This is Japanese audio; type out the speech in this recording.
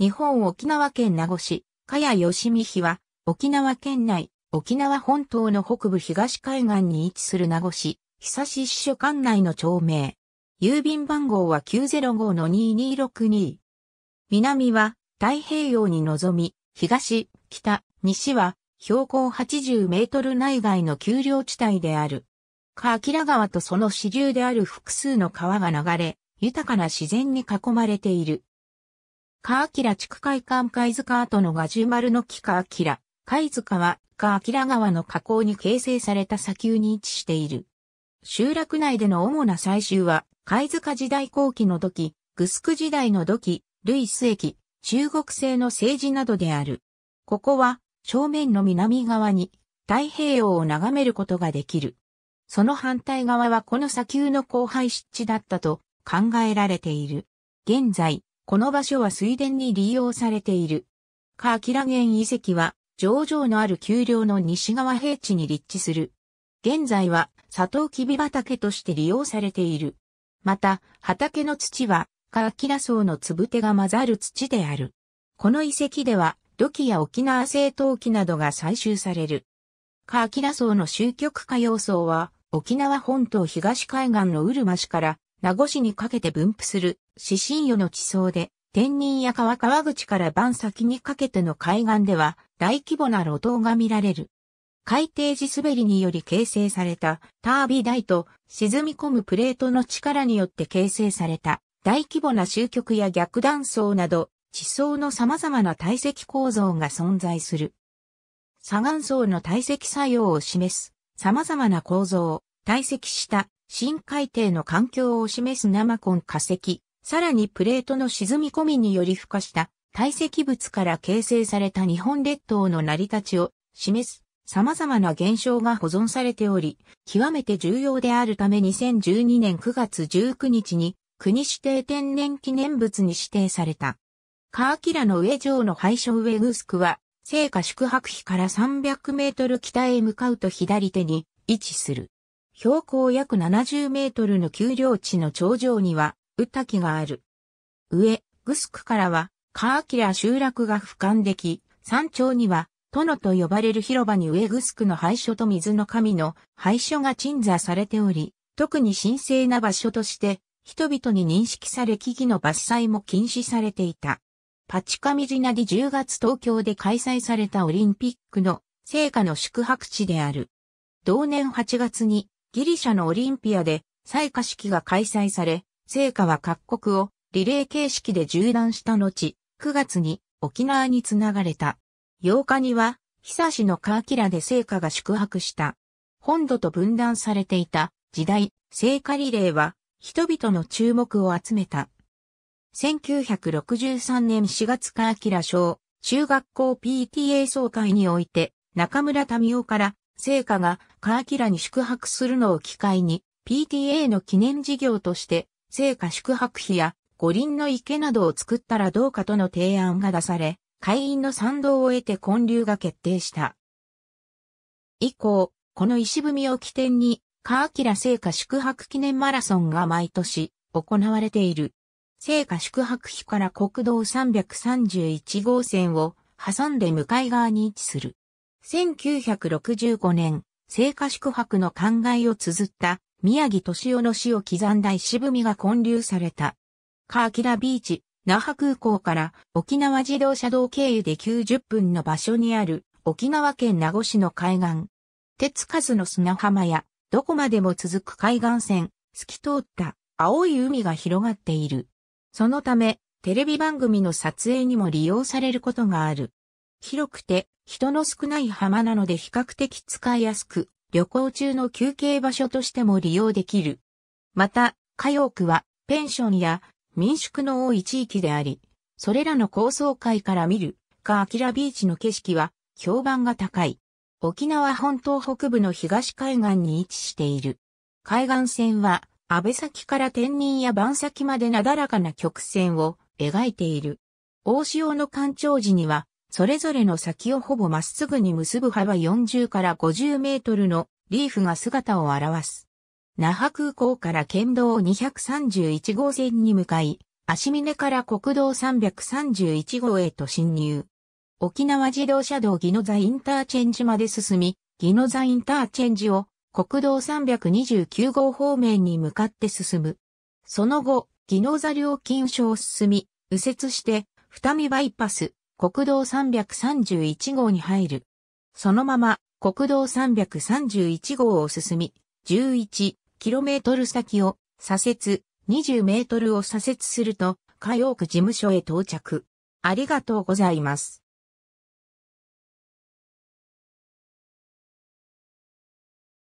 日本沖縄県名護市、加谷吉美比は、沖縄県内、沖縄本島の北部東海岸に位置する名護市、久志支所管内の町名。郵便番号は905-2262。南は太平洋に望み、東、北、西は標高80メートル内外の丘陵地帯である。カキラ川とその支流である複数の川が流れ、豊かな自然に囲まれている。カーキラ地区海岸貝塚跡のガジュマルの木カーキラ、貝塚はカーキラ川の河口に形成された砂丘に位置している。集落内での主な採集は、貝塚時代後期の土器、グスク時代の土器、イス駅、中国製の政治などである。ここは、正面の南側に、太平洋を眺めることができる。その反対側はこの砂丘の荒廃湿地だったと考えられている。現在、この場所は水田に利用されている。カーキラゲン遺跡は、上場のある丘陵の西側平地に立地する。現在は、サトウキビ畑として利用されている。また、畑の土は、カーキラ層の粒手が混ざる土である。この遺跡では、土器や沖縄製陶器などが採集される。カーキラ層の終局化要層は、沖縄本島東海岸のうるま市から名護市にかけて分布する四神予の地層で、天人や川川口から晩先にかけての海岸では大規模な路頭が見られる。海底地滑りにより形成されたタービ台と沈み込むプレートの力によって形成された大規模な集局や逆断層など地層の様々な体積構造が存在する。砂岩層の体積作用を示す様々な構造を体積した深海底の環境を示す生コン化石、さらにプレートの沈み込みにより孵化した堆積物から形成された日本列島の成り立ちを示す様々な現象が保存されており、極めて重要であるため2012年9月19日に国指定天然記念物に指定された。カーキラの上城の廃所上グスクは、聖火宿泊費から300メートル北へ向かうと左手に位置する。標高約70メートルの丘陵地の頂上には、たきがある。上、グスクからは、カーキラ集落が俯瞰でき、山頂には、殿と呼ばれる広場に上グスクの廃所と水の神の廃所が鎮座されており、特に神聖な場所として、人々に認識され木々の伐採も禁止されていた。パチカミジナディ10月東京で開催されたオリンピックの聖火の宿泊地である。同年8月にギリシャのオリンピアで採火式が開催され、聖火は各国をリレー形式で縦断した後、9月に沖縄につながれた。8日には、久しのカーキラで聖火が宿泊した。本土と分断されていた時代、聖火リレーは人々の注目を集めた。1963年4月カーキラ賞、中学校 PTA 総会において、中村民夫から聖火がカーキラに宿泊するのを機会に、PTA の記念事業として聖火宿泊費や五輪の池などを作ったらどうかとの提案が出され、会員の賛同を得て建立が決定した。以降、この石踏みを起点に、カーキラ聖火宿泊記念マラソンが毎年行われている。聖火宿泊費から国道331号線を挟んで向かい側に位置する。1965年、聖火宿泊の考えを綴った宮城敏夫の死を刻んだ石踏みが建立された。カーキラビーチ、那覇空港から沖縄自動車道経由で90分の場所にある沖縄県名護市の海岸。手つかずの砂浜やどこまでも続く海岸線、透き通った青い海が広がっている。そのためテレビ番組の撮影にも利用されることがある。広くて人の少ない浜なので比較的使いやすく旅行中の休憩場所としても利用できる。また、火曜区はペンションや民宿の多い地域であり、それらの高層階から見るカアキラビーチの景色は評判が高い。沖縄本島北部の東海岸に位置している。海岸線は安倍先から天人や晩先までなだらかな曲線を描いている。大潮の干潮時にはそれぞれの先をほぼまっすぐに結ぶ幅40から50メートルのリーフが姿を現す。那覇空港から県道231号線に向かい、足峰から国道331号へと進入。沖縄自動車道ギノザインターチェンジまで進み、ギノザインターチェンジを国道329号方面に向かって進む。その後、ギノザ料金所を進み、右折して、二見バイパス、国道331号に入る。そのまま国道331号を進み、11km 先を左折、20メートルを左折すると、火曜区事務所へ到着。ありがとうございます。